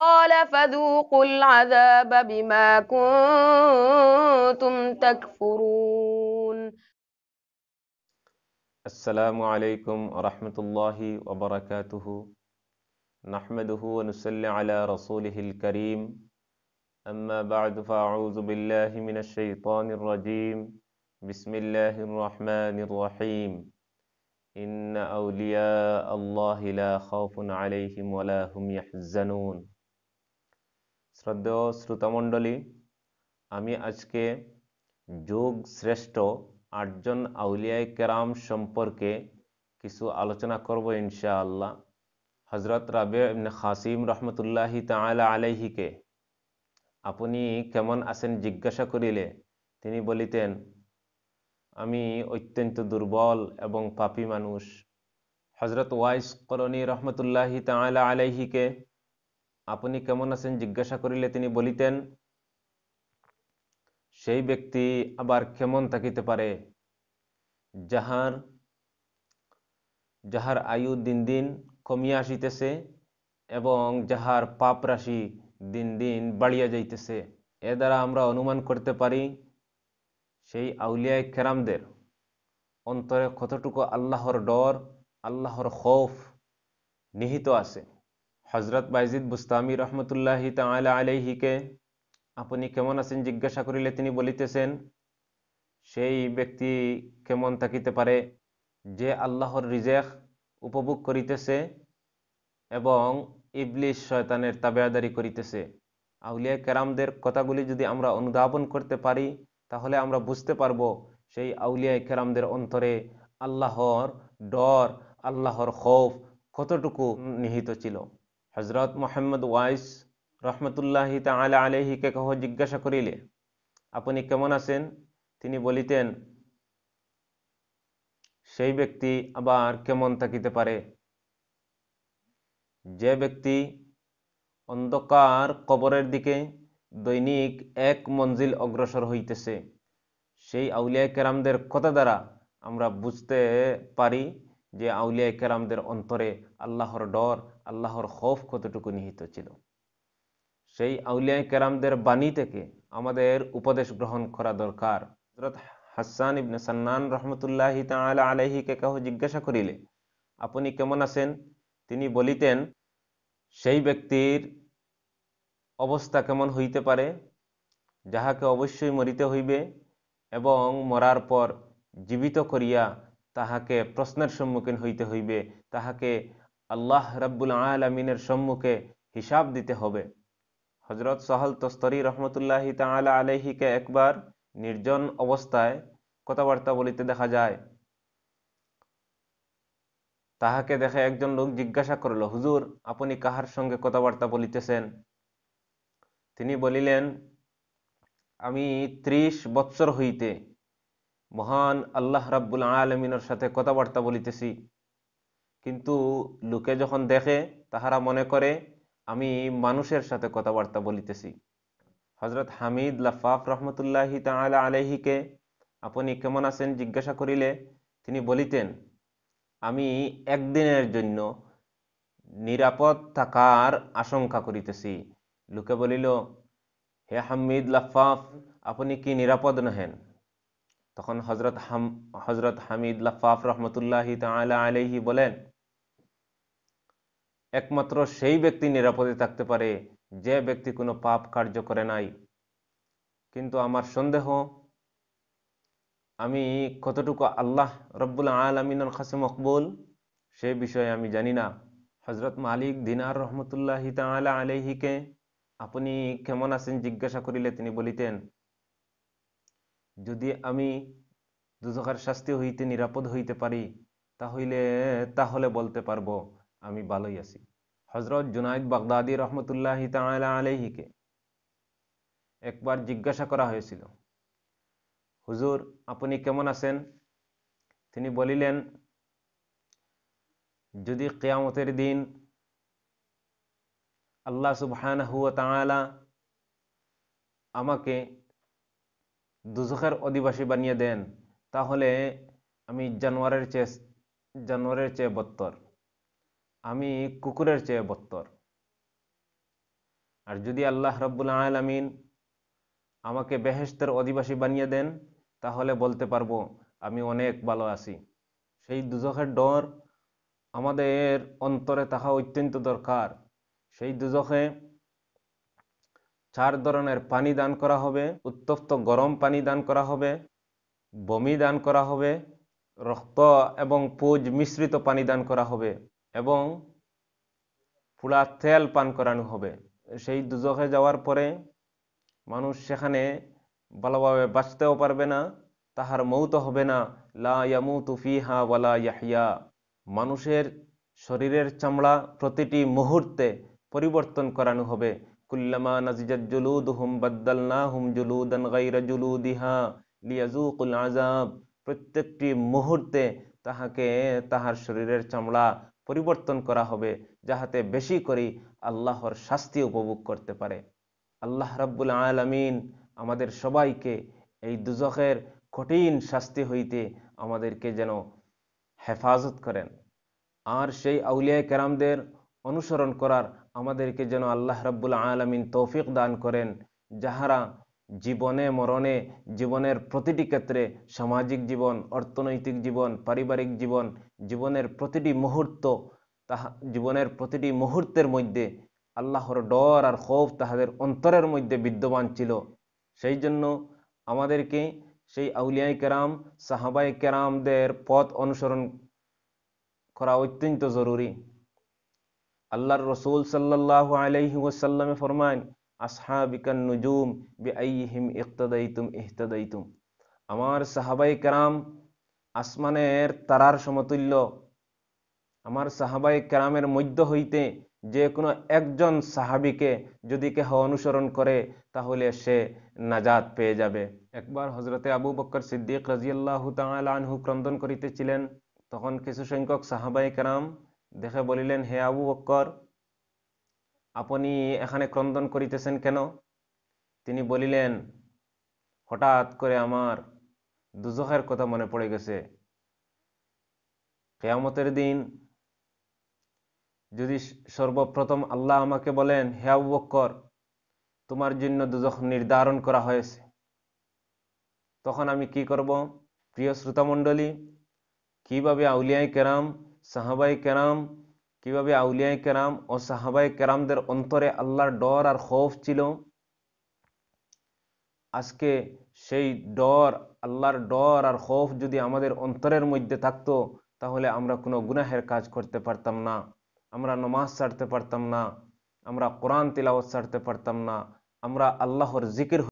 قال فذوقوا العذاب بما كنتم تكفرون السلام عليكم ورحمة الله وبركاته نحمده ونسلي على رسوله الكريم أما بعد فأعوذ بالله من الشيطان الرجيم بسم الله الرحمن الرحيم إن أولياء الله لا خوف عليهم ولا هم يحزنون শ্রদ্ধেয় শ্রোতামণ্ডলী আমি আজকে যোগ শ্রেষ্ঠ আটজন আউলিয়ায় কেরাম সম্পর্কে কিছু আলোচনা করব ইনশাআল্লাহ হজরত রাবে ইবনে খাসিম রহমতুল্লাহি তালা আলাইহিকে আপনি কেমন আছেন জিজ্ঞাসা করিলে তিনি বলিতেন আমি অত্যন্ত দুর্বল এবং পাপি মানুষ হজরত ওয়াইস করণী রহমতুল্লাহি তালা আলহিকে আপনি কেমন আছেন জিজ্ঞাসা করিলে তিনি বলিতেন সেই ব্যক্তি আবার কেমন থাকিতে পারে যাহার যাহার আয়ু দিন দিন কমিয়া আসিতেছে এবং যাহার পাপ রাশি দিন দিন বাড়িয়া যাইতেছে এ দ্বারা আমরা অনুমান করতে পারি সেই আউলিয়ায় খেরামদের অন্তরে কতটুকু আল্লাহর ডর আল্লাহর খৌফ নিহিত আছে হজরত বাইজিদ বুস্তামি রহমতুল্লাহি তালা আলাইহিকে আপনি কেমন আছেন জিজ্ঞাসা করিলে তিনি বলিতেছেন সেই ব্যক্তি কেমন থাকিতে পারে যে আল্লাহর রিজেক উপভোগ করিতেছে এবং ইবলিশ শয়তানের তাবেয়াদারি করিতেছে আউলিয়া কেরামদের কথাগুলি যদি আমরা অনুধাবন করতে পারি তাহলে আমরা বুঝতে পারব সেই আউলিয়া কেরামদের অন্তরে আল্লাহর ডর আল্লাহর খৌফ কতটুকু নিহিত ছিল হজরত মোহাম্মদ ওয়াইস রহমতুল্লাহি তালা আলহিকে কহ জিজ্ঞাসা করিলে আপনি কেমন আছেন তিনি বলিতেন সেই ব্যক্তি আবার কেমন থাকিতে পারে যে ব্যক্তি অন্ধকার কবরের দিকে দৈনিক এক মঞ্জিল অগ্রসর হইতেছে সেই আউলিয়া কেরামদের কথা দ্বারা আমরা বুঝতে পারি যে আউলিয়া কেরামদের অন্তরে আল্লাহর ডর আল্লাহর খোফ কতটুকু নিহিত ছিল সেই আউলিয়া কেরামদের বাণী থেকে আমাদের উপদেশ গ্রহণ করা দরকার হাসান ইবনে সান্নান রহমতুল্লাহি আলহিকে কেহ জিজ্ঞাসা করিলে আপনি কেমন আছেন তিনি বলিতেন সেই ব্যক্তির অবস্থা কেমন হইতে পারে যাহাকে অবশ্যই মরিতে হইবে এবং মরার পর জীবিত করিয়া তাহাকে প্রশ্নের সম্মুখীন হইতে হইবে তাহাকে আল্লাহ রব্বুল আলমিনের সম্মুখে হিসাব দিতে হবে হজরত সহল তস্তরি রহমতুল্লাহি তালা আলহিকে একবার নির্জন অবস্থায় কথাবার্তা বলিতে দেখা যায় তাহাকে দেখে একজন লোক জিজ্ঞাসা করল হুজুর আপনি কাহার সঙ্গে কথাবার্তা বলিতেছেন তিনি বলিলেন আমি ত্রিশ বৎসর হইতে মহান আল্লাহ রাব্বুল আলমিনের সাথে কথাবার্তা বলিতেছি কিন্তু লোকে যখন দেখে তাহারা মনে করে আমি মানুষের সাথে কথাবার্তা বলিতেছি হজরত হামিদ লাফাফ রহমতুল্লাহি তালা আলহিকে আপনি কেমন আছেন জিজ্ঞাসা করিলে তিনি বলিতেন আমি একদিনের জন্য নিরাপদ থাকার আশঙ্কা করিতেছি লোকে বলিল হে হামিদ লাফাফ আপনি কি নিরাপদ নহেন তখন হজরত হাম হজরত হামিদ লাফাফ রহমতুল্লাহি তালা আলহি বলেন একমাত্র সেই ব্যক্তি নিরাপদে থাকতে পারে যে ব্যক্তি কোনো পাপ কার্য করে নাই কিন্তু আমার সন্দেহ আমি কতটুকু আল্লাহ রব্বুল আলমিনুল খাসে মকবুল সে বিষয়ে আমি জানি না হজরত মালিক দিনার রহমতুল্লাহি তালা আলহিকে আপনি কেমন আছেন জিজ্ঞাসা করিলে তিনি বলিতেন যদি আমি দুজখার শাস্তি হইতে নিরাপদ হইতে পারি তাহলে তাহলে বলতে পারবো আমি ভালোই আছি হজরত জুনায়দ বাগদাদি রহমতুল্লাহ আলহিকে একবার জিজ্ঞাসা করা হয়েছিল হুজুর আপনি কেমন আছেন তিনি বলিলেন যদি কেয়ামতের দিন আল্লাহ সুবহান হুয়া তালা আমাকে দুজখের অধিবাসী বানিয়ে দেন তাহলে আমি জানোয়ারের চেয়ে জানোয়ারের চেয়ে বত্তর আমি কুকুরের চেয়ে বত্তর আর যদি আল্লাহ রব্বুল আলমিন আমাকে বেহেস্তের অধিবাসী বানিয়ে দেন তাহলে বলতে পারবো আমি অনেক ভালো আছি সেই দুজখের ডর আমাদের অন্তরে তাহা অত্যন্ত দরকার সেই দুজখে চার ধরনের পানি দান করা হবে উত্তপ্ত গরম পানি দান করা হবে বমি দান করা হবে রক্ত এবং পুজ মিশ্রিত পানি দান করা হবে এবং ফুলা তেল পান করানো হবে সেই দুজখে যাওয়ার পরে মানুষ সেখানে ভালোভাবে বাঁচতেও পারবে না তাহার মৌত হবে না লা ইয়ামু তুফিহা ওয়ালা ইয়াহিয়া মানুষের শরীরের চামড়া প্রতিটি মুহূর্তে পরিবর্তন করানো হবে কুল্লামা নাজিজাত জুলুদুহুম বাদ্দালনাহুম জুলুদান গাইরা জুলুদিহা লিয়াজুকুল আজাব প্রত্যেকটি মুহূর্তে তাহাকে তাহার শরীরের চামড়া পরিবর্তন করা হবে যাহাতে বেশি করে আল্লাহর শাস্তি উপভোগ করতে পারে আল্লাহ রাব্বুল আলমিন আমাদের সবাইকে এই দুজখের কঠিন শাস্তি হইতে আমাদেরকে যেন হেফাজত করেন আর সেই আউলিয়া কেরামদের অনুসরণ করার আমাদেরকে যেন আল্লাহ রব্বুল আলমিন তৌফিক দান করেন যাহারা জীবনে মরণে জীবনের প্রতিটি ক্ষেত্রে সামাজিক জীবন অর্থনৈতিক জীবন পারিবারিক জীবন জীবনের প্রতিটি মুহূর্ত তাহা জীবনের প্রতিটি মুহূর্তের মধ্যে আল্লাহর ডর আর ক্ষোভ তাহাদের অন্তরের মধ্যে বিদ্যমান ছিল সেই জন্য আমাদেরকে সেই আউলিয়াই কেরাম সাহাবাই কেরামদের পথ অনুসরণ করা অত্যন্ত জরুরি আল্লাহর রসুল সাল্লাহ আলহি ওসাল্লামে ফরমান আসহাবিকান নুজুম বে আইহিম ইকতদাইতুম ইহতদাইতুম আমার সাহাবাই কারাম আসমানের তারার সমতুল্য আমার সাহাবাই কারামের মধ্য হইতে যে কোনো একজন সাহাবিকে যদি কেহ অনুসরণ করে তাহলে সে নাজাত পেয়ে যাবে একবার হজরতে আবু বক্কর সিদ্দিক রাজিয়াল্লাহ তাল আনহু ক্রন্দন করিতেছিলেন তখন কিছু সংখ্যক সাহাবাই কারাম দেখে বলিলেন হে আবু বক্কর আপনি এখানে ক্রন্দন করিতেছেন কেন তিনি বলিলেন হঠাৎ করে আমার দুজখের কথা মনে পড়ে গেছে কেয়ামতের দিন যদি সর্বপ্রথম আল্লাহ আমাকে বলেন হে আবু বক্কর তোমার জন্য দুজখ নির্ধারণ করা হয়েছে তখন আমি কি করব প্রিয় শ্রোতামণ্ডলী কীভাবে আউলিয়ায় কেরাম সাহাবাই কেরাম কিভাবে আউলিয়াই কেরাম ও সাহাবাই কেরামদের অন্তরে আল্লাহর ডর আর খৌফ ছিল আজকে সেই ডর আল্লাহর ডর আর খৌফ যদি আমাদের অন্তরের মধ্যে থাকতো তাহলে আমরা কোনো গুনাহের কাজ করতে পারতাম না আমরা নমাজ ছাড়তে পারতাম না আমরা কোরআন তিলাওয়াত ছাড়তে পারতাম না আমরা আল্লাহর জিকির